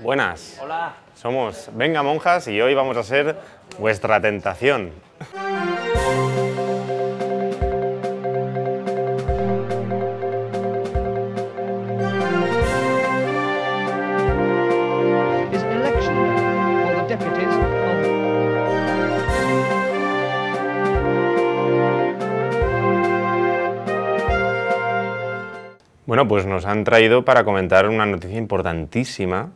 Buenas. Hola. Somos Venga Monjas y hoy vamos a ser vuestra tentación. Bueno, pues nos han traído para comentar una noticia importantísima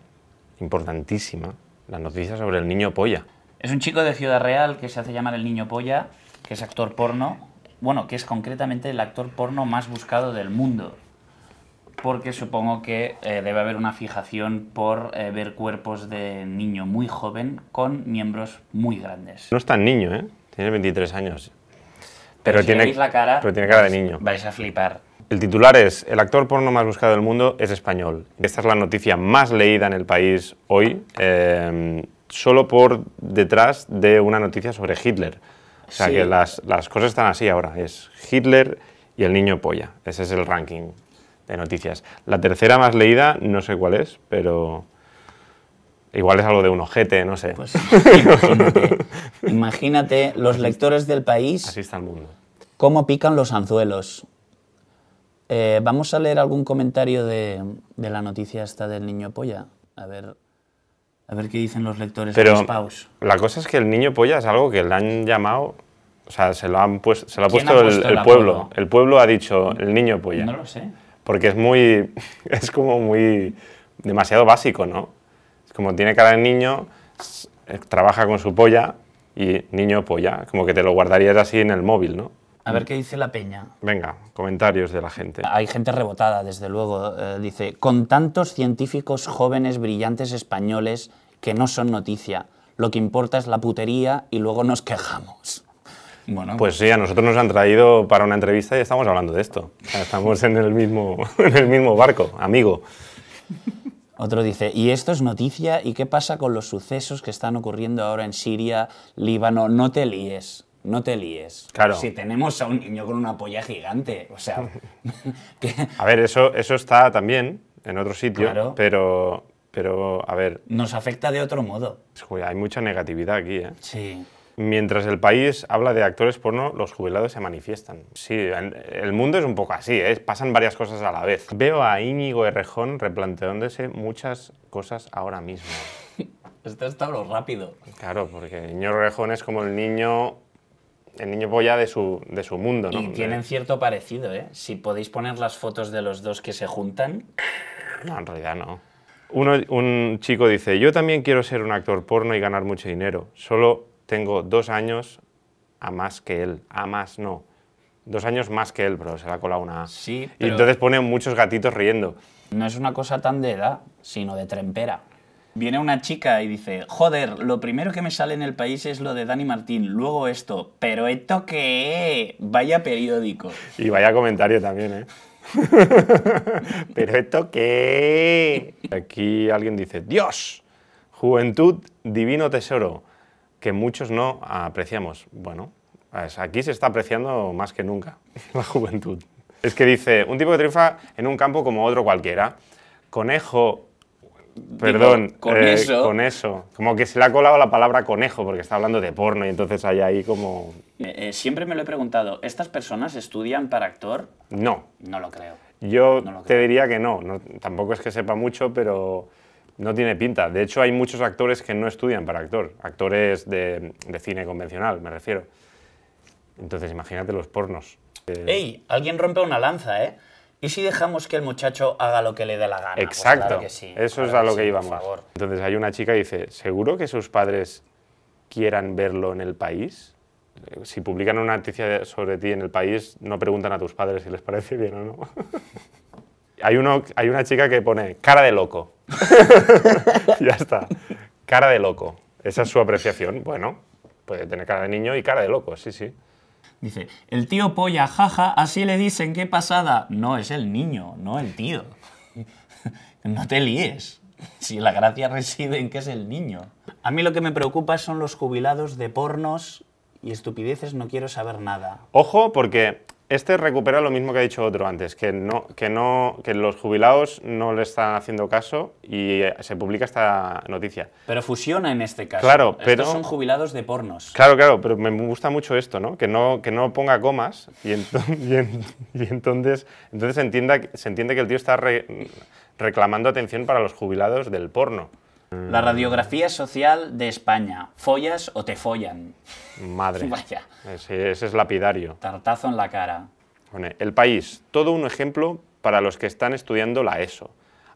importantísima, la noticia sobre el niño polla. Es un chico de Ciudad Real que se hace llamar el niño polla, que es actor porno, bueno, que es concretamente el actor porno más buscado del mundo. Porque supongo que eh, debe haber una fijación por eh, ver cuerpos de niño muy joven con miembros muy grandes. No es tan niño, ¿eh? Tiene 23 años. Pero, tiene, la cara, pero tiene cara de niño. Vais a flipar. El titular es, el actor porno más buscado del mundo es español. Esta es la noticia más leída en el país hoy, em, solo por detrás de una noticia sobre Hitler. O sea que las, cosas están así ahora, es Hitler y el niño polla. Ese es el ranking de noticias. La tercera más leída, no sé cuál es, pero igual es algo de un ojete, no sé. Pues imagínate, imagínate los lectores del país... Así está el mundo. Cómo pican los anzuelos eh, vamos a leer algún comentario de, la noticia esta del niño polla. A ver, a ver qué dicen los lectores Pero de los La cosa es que el niño polla es algo que le han llamado. O sea, se lo, han puesto, se lo ha puesto, el, pueblo. El pueblo ha dicho el niño polla. No lo sé. Porque es muy. Es como muy. demasiado básico, ¿no? Es como tiene cara de niño, eh, trabaja con su polla y niño polla. Como que te lo guardarías así en el móvil, ¿no? A ver qué dice la peña. Venga, comentarios de la gente. Hay gente rebotada, desde luego. Eh, dice, con tantos científicos jóvenes brillantes españoles que no son noticia, lo que importa es la putería y luego nos quejamos. Bueno, pues sí, a nosotros nos han traído para una entrevista y estamos hablando de esto. estamos en el, mismo, en el mismo barco, amigo. Otro dice, ¿y esto es noticia? ¿Y qué pasa con los sucesos que están ocurriendo ahora en Siria, Líbano? No te líes no te líes. Claro. Si tenemos a un niño con una polla gigante, o sea... A ver, eso, eso está también en otro sitio, pero, pero, a ver... Nos afecta de otro modo. Hay mucha negatividad aquí, ¿eh? Sí. Mientras el país habla de actores porno, los jubilados se manifiestan. Sí, el mundo es un poco así, ¿eh? pasan varias cosas a la vez. Veo a Íñigo Errejón replanteándose muchas cosas ahora mismo. Esto está lo rápido. Claro, porque Íñigo Errejón es como el niño el niño polla de su, de su mundo, ¿no? Y tienen cierto parecido, ¿eh? Si podéis poner las fotos de los dos que se juntan. No, en realidad no. Uno, un chico dice, yo también quiero ser un actor porno y ganar mucho dinero. Solo tengo dos años a más que él. A más no. Dos años más que él, pero se la cola una A. Sí, Y entonces pone muchos gatitos riendo. No es una cosa tan de edad, sino de trempera viene una chica y dice, joder, lo primero que me sale en el país es lo de Dani Martín, luego esto, pero esto qué, vaya periódico. Y vaya comentario también, ¿eh? pero esto qué... Aquí alguien dice, Dios, juventud, divino tesoro, que muchos no apreciamos. Bueno, pues aquí se está apreciando más que nunca la juventud. Es que dice, un tipo que triunfa en un campo como otro cualquiera. Conejo Perdón, eh, con, eso... Como que se le ha colado la palabra conejo porque está hablando de porno y entonces hay ahí como... Eh, eh, siempre me lo he preguntado, ¿estas personas estudian para actor? No. No lo creo. Yo te diría que no. Tampoco es que sepa mucho, pero no tiene pinta. De hecho, hay muchos actores que no estudian para actor. Actores de, de cine convencional, me refiero. Entonces, imagínate los pornos. ¡Ey! Alguien rompe una lanza, ¿eh? ¿Y si dejamos que el muchacho haga lo que le dé la gana? Pues Exacto. Eso es a lo que, íbamos. Entonces hay una chica que dice, ¿seguro que sus padres quieran verlo en el país? Si publican una noticia sobre ti en el país, no preguntan a tus padres si les parece bien o no. hay, uno, hay una chica que pone cara de loco. ya está. Cara de loco. Esa es su apreciación. Bueno, puede tener cara de niño y cara de loco, sí, sí. Dice, el tío polla, jaja, así le dicen, qué pasada. No, es el niño, no el tío. no te líes. Si la gracia reside en que es el niño. A mí lo que me preocupa son los jubilados de pornos y estupideces, no quiero saber nada. Ojo, porque este recupera lo mismo que ha dicho otro antes, que, no, que, no, que los jubilados no le están haciendo caso y eh, se publica esta noticia. Pero fusiona en este caso. Claro, Estos son jubilados de pornos. Claro, claro, pero me gusta mucho esto, ¿no? Que no, que no ponga comas y, entonces, entienda, se entiende que el tío está reclamando atención para los jubilados del porno. La radiografía social de España. ¿Follas o te follan? Madre. Vaya. Ese, es lapidario. Tartazo en la cara. El país. Todo un ejemplo para los que están estudiando la ESO.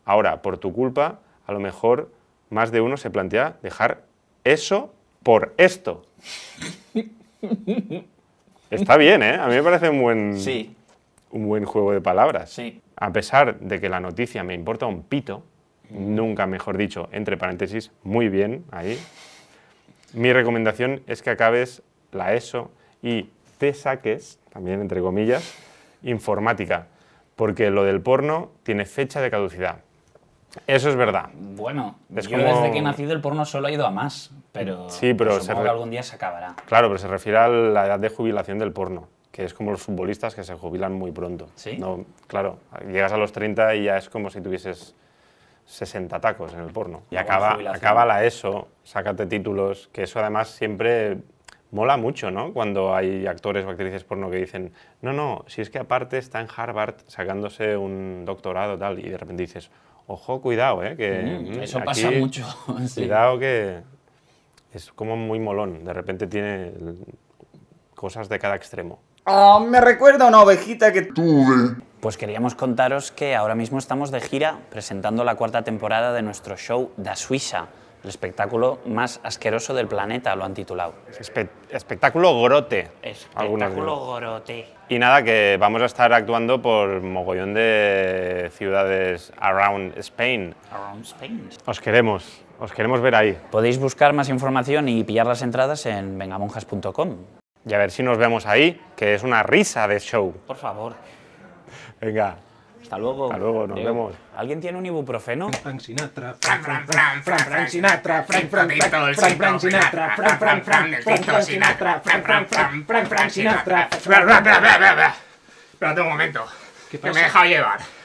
Ahora, por tu culpa, a lo mejor más de uno se plantea dejar eso por esto. Está bien, ¿eh? A mí me parece un buen, un buen juego de palabras. Sí. A pesar de que la noticia me importa un pito, nunca mejor dicho, entre paréntesis, muy bien ahí. Mi recomendación es que acabes la ESO y te saques, también entre comillas, informática, porque lo del porno tiene fecha de caducidad. Eso es verdad. Bueno, yo desde que he nacido el porno solo ha ido a más, pero, sí, pero algún día se acabará. Claro, pero se refiere a la edad de jubilación del porno, que es como los futbolistas que se jubilan muy pronto. Sí. No, claro, llegas a los 30 y ya es como si tuvieses 60 tacos en el porno. Y acaba, acaba la ESO, sácate títulos, que eso además siempre mola mucho, ¿no? Cuando hay actores o actrices porno que dicen, no, no, si es que aparte está en Harvard sacándose un doctorado tal, y de repente dices, ojo, cuidado, ¿eh? Que, mm, eso pasa mucho. Cuidado que es como muy molón, de repente tiene cosas de cada extremo. ah me recuerda una ovejita que tuve. Pues queríamos contaros que ahora mismo estamos de gira presentando la cuarta temporada de nuestro show Da Suiza, el espectáculo más asqueroso del planeta, lo han titulado. espectáculo grote. Espectáculo grote. Y nada, que vamos a estar actuando por mogollón de ciudades around Spain. Around Spain. Os queremos, os queremos ver ahí. Podéis buscar más información y pillar las entradas en vengamonjas.com. Y a ver si nos vemos ahí, que es una risa de show. Por favor. Venga. Hasta luego. Hasta luego, nos vemos. ¿Alguien tiene un ibuprofeno? Frank Sinatra, Frank, Frank, Frank, Frank, Sinatra, Frank, Frank, Frank, Sinatra, Frank, Frank, Frank, Sinatra, Frank, Frank, Frank, Frank, Frank Sinatra. un momento, que me he llevar.